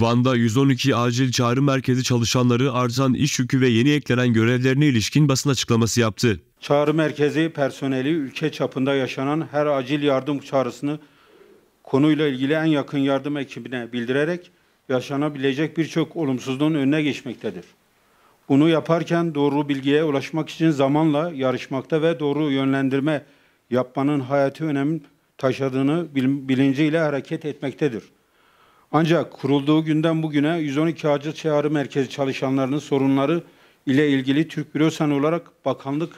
Van'da 112 Acil Çağrı Merkezi çalışanları artan iş yükü ve yeni eklenen görevlerine ilişkin basın açıklaması yaptı. Çağrı merkezi personeli ülke çapında yaşanan her acil yardım çağrısını konuyla ilgili en yakın yardım ekibine bildirerek yaşanabilecek birçok olumsuzluğun önüne geçmektedir. Bunu yaparken doğru bilgiye ulaşmak için zamanla yarışmakta ve doğru yönlendirme yapmanın hayati önem taşıdığını bilinciyle hareket etmektedir. Ancak kurulduğu günden bugüne 112 Acil Çağrı Merkezi çalışanlarının sorunları ile ilgili Türk Bürosan olarak bakanlık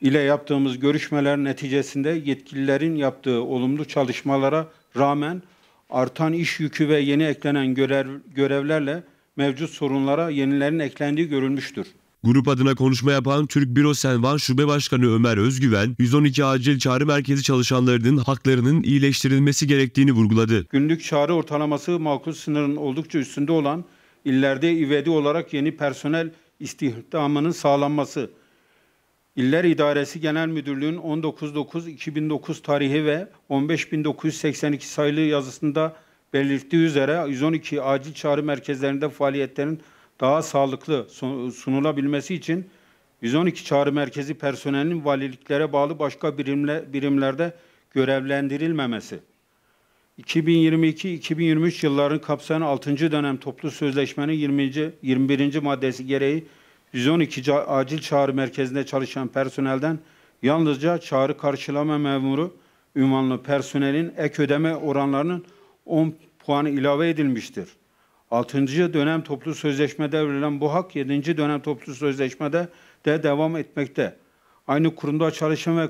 ile yaptığımız görüşmeler neticesinde yetkililerin yaptığı olumlu çalışmalara rağmen artan iş yükü ve yeni eklenen görev, görevlerle mevcut sorunlara yenilerin eklendiği görülmüştür. Grup adına konuşma yapan Türk Büro Van Şube Başkanı Ömer Özgüven, 112 Acil Çağrı Merkezi çalışanlarının haklarının iyileştirilmesi gerektiğini vurguladı. Günlük çağrı ortalaması makul sınırın oldukça üstünde olan illerde ivedi olarak yeni personel istihdamının sağlanması, İller İdaresi Genel Müdürlüğü'nün 19.9.2009 tarihi ve 15.982 sayılı yazısında belirttiği üzere 112 acil çağrı merkezlerinde faaliyetlerin daha sağlıklı sunulabilmesi için 112 çağrı merkezi personelinin valiliklere bağlı başka birimlerde görevlendirilmemesi, 2022-2023 yılların kapsayan 6. dönem toplu sözleşmenin 20. 21. maddesi gereği 112 acil çağrı merkezinde çalışan personelden yalnızca çağrı karşılama memuru ünvanlı personelin ek ödeme oranlarının 10 puanı ilave edilmiştir. 6. dönem toplu sözleşmede verilen bu hak 7. dönem toplu sözleşmede de devam etmekte. Aynı kurumda çalışan ve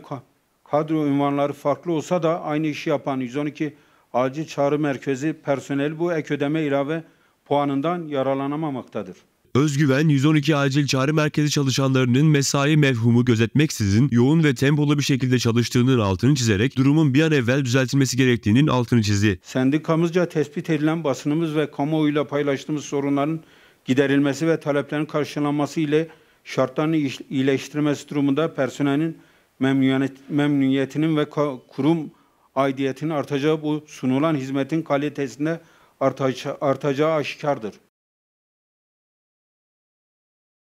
kadro ünvanları farklı olsa da aynı işi yapan 112 Acil Çağrı Merkezi personel bu ek ödeme ilave puanından yararlanamamaktadır. Özgüven 112 Acil Çağrı Merkezi çalışanlarının mesai mevhumu gözetmeksizin yoğun ve tempolu bir şekilde çalıştığının altını çizerek durumun bir an evvel düzeltilmesi gerektiğinin altını çizdi. Sendikamızca tespit edilen basınımız ve kamuoyuyla paylaştığımız sorunların giderilmesi ve taleplerin karşılanması ile şartlarını iyileştirmesi durumunda personelin memnuniyetinin ve kurum aidiyetinin artacağı bu sunulan hizmetin kalitesinde artacağı aşikardır.